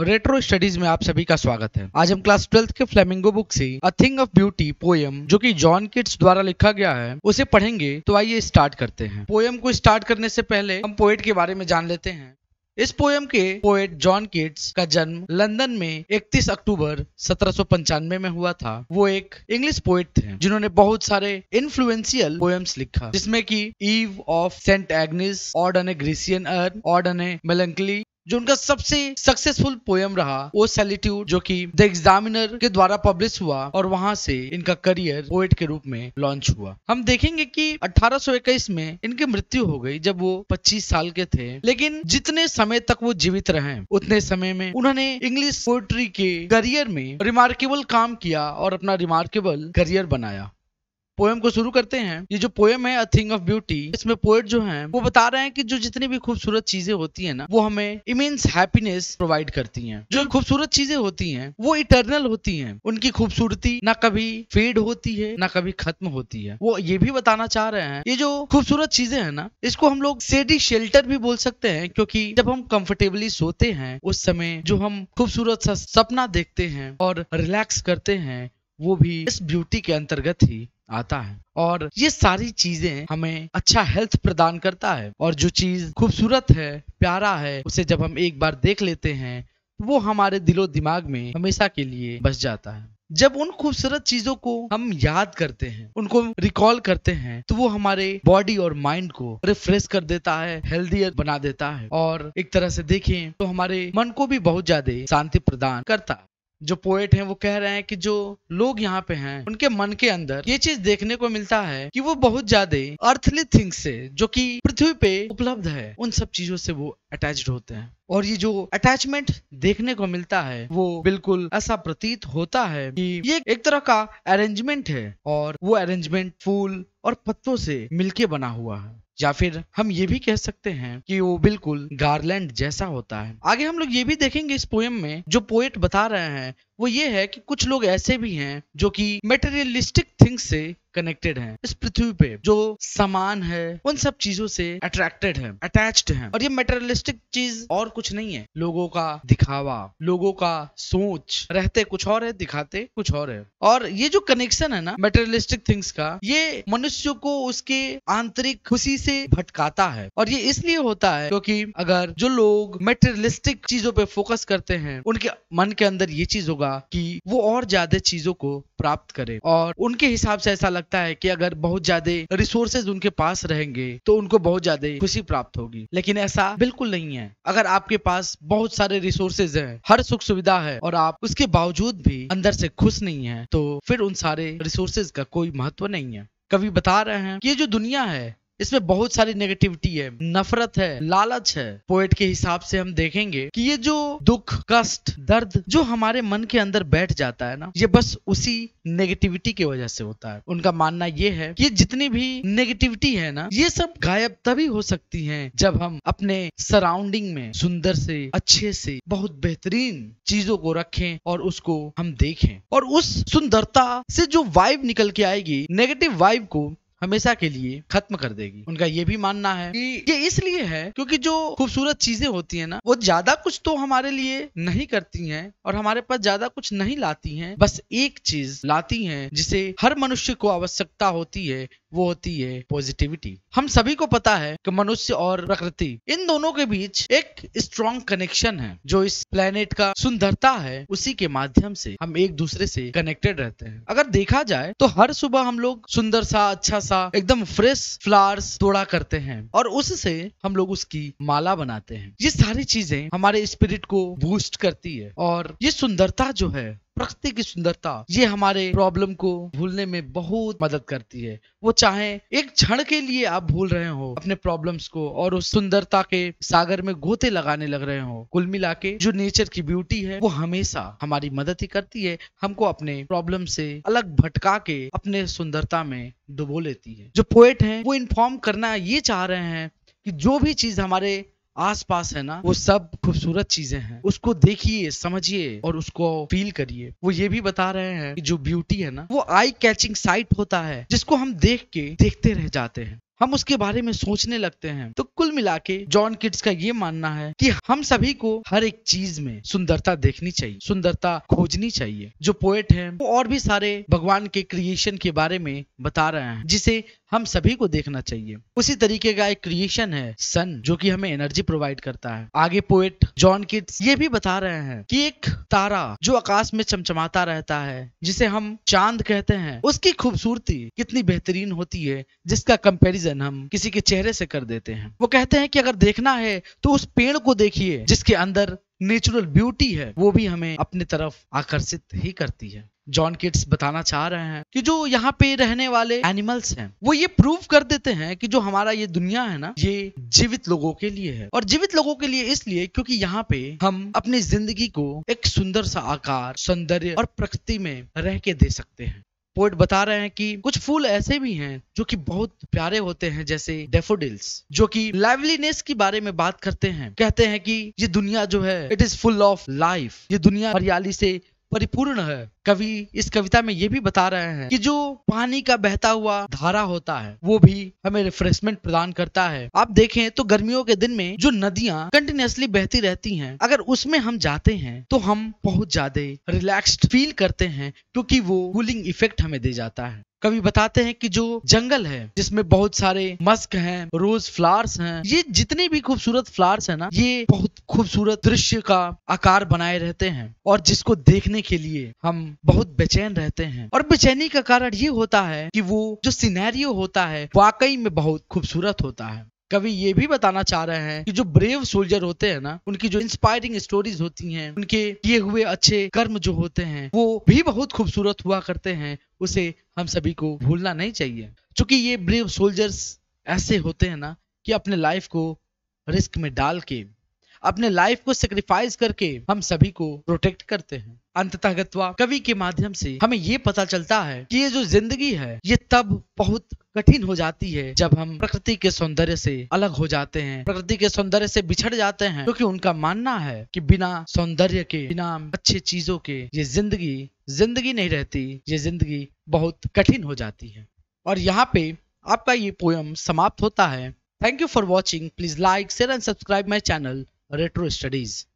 retro studies में आप सभी का स्वागत है आज हम क्लास ट्वेल्थ के फ्लेमिंगो बुक से a thing of beauty poem जो कि जॉन किट्स द्वारा लिखा गया है उसे पढ़ेंगे तो आइए स्टार्ट करते हैं पोयम को स्टार्ट करने से पहले हम पोएट के बारे में जान लेते हैं इस पोयम के पोएट जॉन किट्स का जन्म लंदन में 31 अक्टूबर सत्रह में हुआ था वो एक इंग्लिश पोएट थे जिन्होंने बहुत सारे इन्फ्लुएंशियल पोएम्स लिखा जिसमें कि Eve of Saint Agnes ode on a Grecian urn ode on a melancholy जो उनका सबसे सक्सेसफुल पोयम रहा वो सेलिट्यूड जो कि द एग्जामिनर के द्वारा पब्लिश हुआ और वहां से इनका करियर पोएट के रूप में लॉन्च हुआ हम देखेंगे कि 1821 में इनकी मृत्यु हो गई जब वो 25 साल के थे लेकिन जितने समय तक वो जीवित रहे उतने समय में उन्होंने इंग्लिश पोएट्री के करियर में रिमार्केबल काम किया और अपना रिमार्केबल करियर बनाया पोएम को शुरू करते हैं ये जो पोएम है अ थिंग ऑफ ब्यूटी इसमें पोएट जो है वो बता रहे हैं कि जो जितनी भी खूबसूरत चीजें होती है ना वो हमें इमेंस हैप्पीनेस प्रोवाइड करती हैं जो खूबसूरत चीजें होती हैं वो इटर्नल होती हैं उनकी खूबसूरती ना कभी फेड होती है ना कभी खत्म होती है वो ये भी बताना चाह रहे हैं ये जो खूबसूरत चीजें है ना इसको हम लोग सेडी शेल्टर भी बोल सकते हैं क्योंकि जब हम कंफर्टेबली सोते हैं उस समय जो हम खूबसूरत सा सपना देखते हैं और रिलैक्स करते हैं वो भी इस ब्यूटी के अंतर्गत ही आता है और ये सारी चीजें हमें अच्छा हेल्थ प्रदान करता है और जो चीज खूबसूरत है प्यारा है उसे जब हम एक बार देख लेते हैं तो वो हमारे दिलो दिमाग में हमेशा के लिए बस जाता है जब उन खूबसूरत चीजों को हम याद करते हैं उनको रिकॉल करते हैं तो वो हमारे बॉडी और माइंड को रिफ्रेश कर देता है हेल्दियर बना देता है और एक तरह से देखें तो हमारे मन को भी बहुत ज्यादा शांति प्रदान करता है जो पोएट हैं वो कह रहे हैं कि जो लोग यहाँ पे हैं उनके मन के अंदर ये चीज देखने को मिलता है कि वो बहुत ज्यादा अर्थली थिंग्स से जो कि पृथ्वी पे उपलब्ध है उन सब चीजों से वो अटैच होते हैं और ये जो अटैचमेंट देखने को मिलता है वो बिल्कुल ऐसा प्रतीत होता है कि ये एक तरह का अरेंजमेंट है और वो अरेंजमेंट फूल और पत्तों से मिलके बना हुआ है या फिर हम ये भी कह सकते हैं कि वो बिल्कुल गार्लैंड जैसा होता है आगे हम लोग ये भी देखेंगे इस पोएम में जो पोएट बता रहे हैं वो ये है कि कुछ लोग ऐसे भी हैं जो कि मेटेरियलिस्टिक थिंग्स से कनेक्टेड हैं इस पृथ्वी पे जो समान है उन सब चीजों से अट्रैक्टेड है अटैच्ड है और ये मेटेरियलिस्टिक चीज और कुछ नहीं है लोगों का दिखावा लोगों का सोच रहते कुछ और है दिखाते कुछ और है और ये जो कनेक्शन है ना मेटेरियलिस्टिक थिंग्स का ये मनुष्य को उसके आंतरिक खुशी से भटकाता है और ये इसलिए होता है क्योंकि अगर जो लोग मेटेरियलिस्टिक चीजों पे फोकस करते हैं उनके मन के अंदर ये चीज होगा कि वो और ज्यादा चीजों को प्राप्त करें और उनके हिसाब से ऐसा लगता लगता है कि अगर बहुत ज्यादा रिसोर्सेज उनके पास रहेंगे तो उनको बहुत ज्यादा खुशी प्राप्त होगी लेकिन ऐसा बिल्कुल नहीं है अगर आपके पास बहुत सारे रिसोर्सेज है हर सुख सुविधा है और आप उसके बावजूद भी अंदर से खुश नहीं है तो फिर उन सारे रिसोर्सेज का कोई महत्व नहीं है कवि बता रहे हैं कि ये जो दुनिया है इसमें बहुत सारी नेगेटिविटी है नफरत है लालच है पोएट के हिसाब से हम देखेंगे कि ये जो दुख कष्ट दर्द जो हमारे मन के अंदर बैठ जाता है ना ये बस उसी नेगेटिविटी की वजह से होता है उनका मानना ये है कि जितनी भी नेगेटिविटी है ना ये सब गायब तभी हो सकती है जब हम अपने सराउंडिंग में सुंदर से अच्छे से बहुत बेहतरीन चीजों को रखें और उसको हम देखें और उस सुंदरता से जो वाइब निकल के आएगी नेगेटिव वाइब को हमेशा के लिए खत्म कर देगी उनका ये भी मानना है कि ये इसलिए है क्योंकि जो खूबसूरत चीजें होती है ना वो ज्यादा कुछ तो हमारे लिए नहीं करती हैं और हमारे पास ज्यादा कुछ नहीं लाती हैं बस एक चीज लाती हैं जिसे हर मनुष्य को आवश्यकता होती है वो होती है पॉजिटिविटी हम सभी को पता है कि मनुष्य और प्रकृति इन दोनों के बीच एक स्ट्रॉन्ग कनेक्शन है जो इस प्लेनेट का सुंदरता है उसी के माध्यम से हम एक दूसरे से कनेक्टेड रहते हैं अगर देखा जाए तो हर सुबह हम लोग सुंदर सा अच्छा सा सा एकदम फ्रेश फ्लावर्स तोड़ा करते हैं और उससे हम लोग उसकी माला बनाते हैं ये सारी चीजें हमारे स्पिरिट को बूस्ट करती है और ये सुंदरता जो है प्रकृति की सुंदरता ये हमारे प्रॉब्लम को भूलने में बहुत मदद करती है वो चाहे एक क्षण के लिए आप भूल रहे हो अपने प्रॉब्लम्स को और उस सुंदरता के सागर में गोते लगाने लग रहे हो कुल मिला के जो नेचर की ब्यूटी है वो हमेशा हमारी मदद ही करती है हमको अपने प्रॉब्लम से अलग भटका के अपने सुंदरता में डुबो लेती है जो पोएट है वो इन्फॉर्म करना ये चाह रहे हैं कि जो भी चीज हमारे आसपास है ना वो सब खूबसूरत चीजें हैं उसको देखिए समझिए और उसको फील करिए वो ये भी बता रहे हैं कि जो ब्यूटी है ना वो आई कैचिंग साइट होता है जिसको हम देख के देखते रह जाते हैं हम उसके बारे में सोचने लगते हैं तो कुल मिला के जॉन किड्स का ये मानना है कि हम सभी को हर एक चीज में सुंदरता देखनी चाहिए सुंदरता खोजनी चाहिए जो पोएट हैं वो और भी सारे भगवान के क्रिएशन के बारे में बता रहे हैं जिसे हम सभी को देखना चाहिए उसी तरीके का एक क्रिएशन है सन जो कि हमें एनर्जी प्रोवाइड करता है आगे पोएट जॉन किट्स ये भी बता रहे हैं कि एक तारा जो आकाश में चमचमाता रहता है जिसे हम चांद कहते हैं उसकी खूबसूरती कितनी बेहतरीन होती है जिसका कंपेरिजन हम किसी के चेहरे से कर देते हैं वो कहते हैं कि अगर देखना है तो उस पेड़ को देखिए जिसके अंदर नेचुरल ब्यूटी है वो भी हमें अपनी तरफ आकर्षित ही करती है जॉन किड्स बताना चाह रहे हैं कि जो यहाँ पे रहने वाले एनिमल्स हैं वो ये प्रूव कर देते हैं कि जो हमारा ये दुनिया है ना ये जीवित लोगों के लिए है और जीवित लोगों के लिए इसलिए क्योंकि यहाँ पे हम अपनी जिंदगी को एक सुंदर सा आकार सौंदर्य और प्रकृति में रह के दे सकते हैं पोइट बता रहे हैं कि कुछ फूल ऐसे भी हैं जो कि बहुत प्यारे होते हैं जैसे डेफोडिल्स जो कि लाइवलीनेस के बारे में बात करते हैं कहते हैं कि ये दुनिया जो है it is full of life ये दुनिया हरियाली से परिपूर्ण है कवि इस कविता में ये भी बता रहे हैं कि जो पानी का बहता हुआ धारा होता है वो भी हमें रिफ्रेशमेंट प्रदान करता है आप देखें तो गर्मियों के दिन में जो नदियाँ कंटिन्यूसली बहती रहती हैं अगर उसमें हम जाते हैं तो हम बहुत ज्यादा रिलैक्स्ड फील करते हैं क्योंकि वो कूलिंग इफेक्ट हमें दे जाता है कवि बताते हैं कि जो जंगल है जिसमें बहुत सारे मस्क हैं रोज फ्लावर्स हैं ये जितने भी खूबसूरत फ्लावर्स है ना ये बहुत खूबसूरत दृश्य का आकार बनाए रहते हैं और जिसको देखने के लिए हम बहुत बेचैन रहते हैं और बेचैनी का कारण ये होता है कि वो जो सिनेरियो होता है वाकई में बहुत खूबसूरत होता है कवि ये भी बताना चाह रहे हैं कि जो ब्रेव सोल्जर होते हैं ना उनकी जो इंस्पायरिंग स्टोरीज होती हैं उनके किए हुए अच्छे कर्म जो होते हैं वो भी बहुत खूबसूरत हुआ करते हैं उसे हम सभी को भूलना नहीं चाहिए चूंकि ये ब्रेव सोल्जर्स ऐसे होते हैं ना कि अपने लाइफ को रिस्क में डाल के अपने लाइफ को सेक्रीफाइस करके हम सभी को प्रोटेक्ट करते हैं अंततः कवि के माध्यम से हमें ये पता चलता है कि ये जो जिंदगी है ये तब बहुत कठिन हो जाती है जब हम प्रकृति के सौंदर्य से अलग हो जाते हैं प्रकृति के सौंदर्य से बिछड़ जाते हैं क्योंकि तो उनका मानना है कि बिना सौंदर्य के बिना अच्छी चीजों के ये जिंदगी जिंदगी नहीं रहती ये जिंदगी बहुत कठिन हो जाती है और यहाँ पे आपका ये पोयम समाप्त होता है thank you for watching please like share and subscribe my channel retro studies